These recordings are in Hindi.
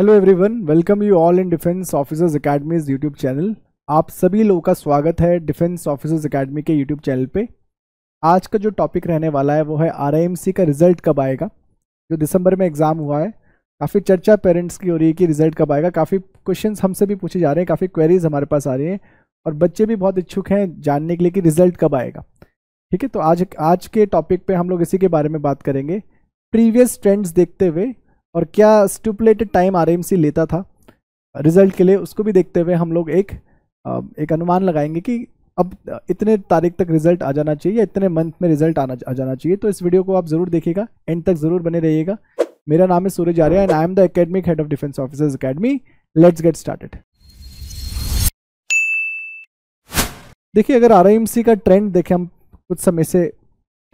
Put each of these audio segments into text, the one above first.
hello everyone welcome you all in defence officers academy's YouTube channel आप सभी लोगों का स्वागत है डिफेंस ऑफिसर्स अकेडमी के यूट्यूब चैनल पे आज का जो टॉपिक रहने वाला है वो है आरआईएमसी का रिजल्ट कब आएगा जो दिसंबर में एग्ज़ाम हुआ है काफ़ी चर्चा पेरेंट्स की हो रही है कि रिजल्ट कब आएगा काफ़ी क्वेश्चन हमसे भी पूछे जा रहे हैं काफ़ी क्वेरीज हमारे पास आ रही हैं और बच्चे भी बहुत इच्छुक हैं जानने के लिए कि रिजल्ट कब आएगा ठीक है तो आज आज के टॉपिक पर हम लोग इसी के बारे में बात करेंगे प्रीवियस ट्रेंड्स देखते हुए और क्या स्टिपुलेटेड टाइम आर लेता था रिजल्ट के लिए उसको भी देखते हुए हम लोग एक एक अनुमान लगाएंगे कि अब इतने तारीख तक रिजल्ट आ जाना चाहिए इतने मंथ में रिजल्ट आना आ जाना चाहिए तो इस वीडियो को आप ज़रूर देखिएगा एंड तक ज़रूर बने रहिएगा मेरा नाम है Suraj Arya and I am the academic head of defence officers academy let's get started देखिए अगर आर का ट्रेंड देखें हम कुछ समय से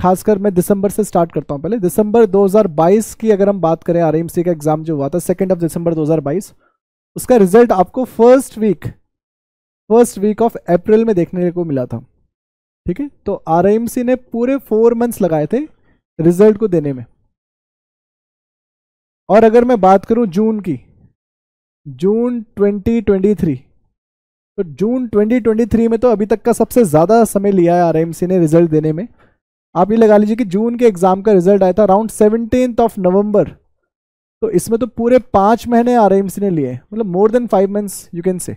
खासकर मैं दिसंबर से स्टार्ट करता हूँ पहले दिसंबर 2022 की अगर हम बात करें आर का एग्जाम जो हुआ था सेकेंड ऑफ दिसंबर 2022 उसका रिजल्ट आपको first week first week of April में देखने को मिला था ठीक है तो आर ने पूरे फोर मंथ्स लगाए थे रिजल्ट को देने में और अगर मैं बात करूं जून की जून ट्वेंटी तो जून 2023 में तो अभी तक का सबसे ज़्यादा समय लिया है आर ने रिजल्ट देने में आप ये लगा लीजिए कि जून के एग्जाम का रिजल्ट आया था अराउंड सेवनटीन ऑफ नवंबर तो इसमें तो पूरे पांच महीने आर ने लिए मतलब more than five months you can say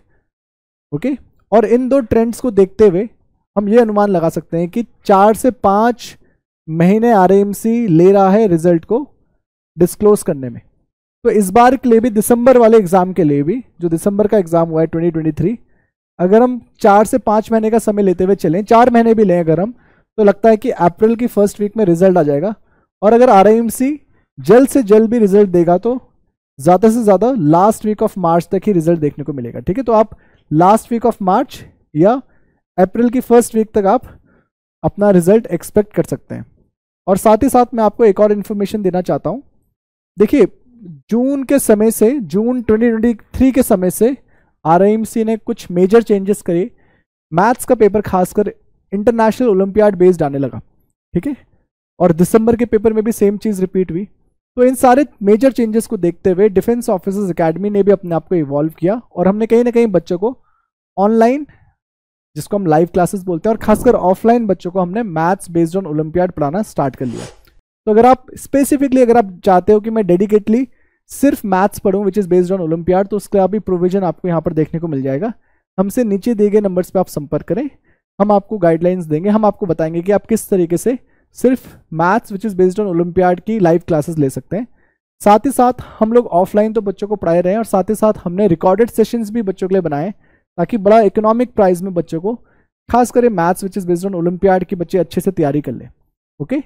okay और इन दो ट्रेंड्स को देखते हुए हम ये अनुमान लगा सकते हैं कि चार से पांच महीने आर ले रहा है रिजल्ट को डिस्क्लोज करने में तो इस बार के लिए भी दिसंबर वाले एग्ज़ाम के लिए भी जो दिसंबर का एग्ज़ाम हुआ है 2023 अगर हम चार से पांच महीने का समय लेते हुए चलें चार महीने भी लें अगर हम तो लगता है कि अप्रैल की फर्स्ट वीक में रिजल्ट आ जाएगा और अगर आर जल्द से जल्द भी रिजल्ट देगा तो ज़्यादा से ज़्यादा लास्ट वीक ऑफ मार्च तक ही रिजल्ट देखने को मिलेगा ठीक है तो आप लास्ट वीक ऑफ मार्च या अप्रैल की फर्स्ट वीक तक आप अपना रिजल्ट एक्सपेक्ट कर सकते हैं और साथ ही साथ मैं आपको एक और इन्फॉर्मेशन देना चाहता हूँ देखिए जून के समय से जून 2023 के समय से आर ने कुछ मेजर चेंजेस करे मैथ्स का पेपर खासकर इंटरनेशनल ओलंपियाड बेस्ड आने लगा ठीक है और दिसंबर के पेपर में भी सेम चीज़ रिपीट हुई तो इन सारे मेजर चेंजेस को देखते हुए डिफेंस ऑफिसर्स एकेडमी ने भी अपने आप को इवॉल्व किया और हमने कहीं ना कहीं बच्चों को ऑनलाइन जिसको हम लाइव क्लासेस बोलते हैं और खासकर ऑफलाइन बच्चों को हमने मैथ्स बेस्ड ऑन ओलंपियाड पढ़ाना स्टार्ट कर लिया तो अगर आप स्पेसिफिकली अगर आप चाहते हो कि मैं डेडिकेटली सिर्फ मैथ्स पढ़ूँ which is based on olympiad तो उसका भी प्रोविजन आपको यहाँ पर देखने को मिल जाएगा हमसे नीचे दिए गए नंबर्स पर आप संपर्क करें हम आपको गाइडलाइंस देंगे हम आपको बताएंगे कि आप किस तरीके से सिर्फ maths which is based on olympiad की लाइव क्लासेस ले सकते हैं साथ ही साथ हम लोग ऑफलाइन तो बच्चों को पढ़ाए रहे हैं और साथ ही साथ हमने रिकॉर्डेड सेशंस भी बच्चों के लिए बनाए ताकि बड़ा इकोनॉमिक प्राइज में बच्चों को खास करें maths which is based on olympiad की बच्चे अच्छे से तैयारी कर लें ओके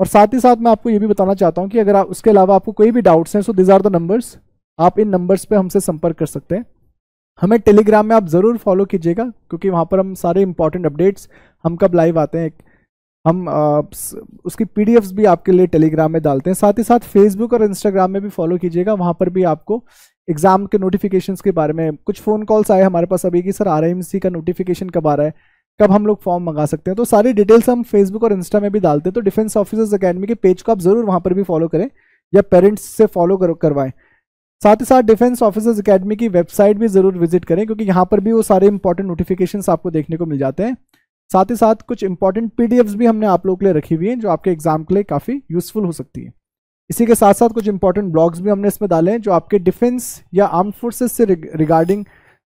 और साथ ही साथ मैं आपको ये भी बताना चाहता हूँ कि अगर आप उसके अलावा आपको कोई भी डाउट्स हैं so these are the numbers आप इन नंबर्स पर हमसे संपर्क कर सकते हैं हमें टेलीग्राम में आप ज़रूर फॉलो कीजिएगा क्योंकि वहाँ पर हम सारे इंपॉर्टेंट अपडेट्स हम कब लाइव आते हैं हम उसकी पी भी आपके लिए टेलीग्राम में डालते हैं साथ ही साथ फेसबुक और इंस्टाग्राम में भी फॉलो कीजिएगा वहाँ पर भी आपको एग्ज़ाम के नोटिफिकेशंस के बारे में कुछ फ़ोन कॉल्स आए हमारे पास अभी कि सर आर का नोटिफिकेशन कब आ रहा है कब हम लोग फॉर्म मंगा सकते हैं तो सारी डिटेल्स हम फेसबुक और इंस्टा में भी डालते हैं तो डिफेंस ऑफिसर्स अकेडमी के पेज को आप ज़रूर वहाँ पर भी फॉलो करें या पेरेंट्स से फॉलो करो करवाएं साथ ही साथ डिफेंस ऑफिसर्स एकेडमी की वेबसाइट भी जरूर विजिट करें क्योंकि यहाँ पर भी वो सारे इंपॉर्टेंट नोटिफिकेशन आपको देखने को मिल जाते हैं साथ ही साथ कुछ इंपॉर्टेंट पीडीएफ्स भी हमने आप लोगों के लिए रखी हुई हैं जो आपके एग्जाम के लिए काफ़ी यूजफुल हो सकती है इसी के साथ साथ कुछ इंपॉर्टेंट ब्लॉग्स भी हमने इसमें डाले हैं जो आपके डिफेंस या आर्म फोर्सेज से रिगार्डिंग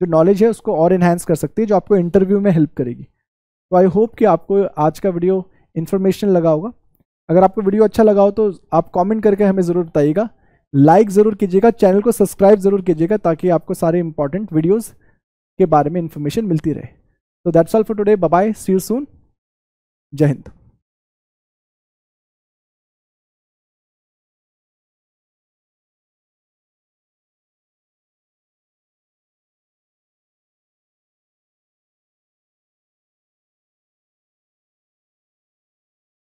जो नॉलेज है उसको और इन्हेंस कर सकती है जो आपको इंटरव्यू में हेल्प करेगी तो आई होप कि आपको आज का वीडियो इन्फॉर्मेशन लगा होगा अगर आपको वीडियो अच्छा लगा हो तो आप कमेंट करके हमें ज़रूर बताइएगा लाइक ज़रूर कीजिएगा चैनल को सब्सक्राइब ज़रूर कीजिएगा ताकि आपको सारे इंपॉर्टेंट वीडियोज़ के बारे में इन्फॉर्मेशन मिलती रहे तो that's all for today bye see you soon जय हिंद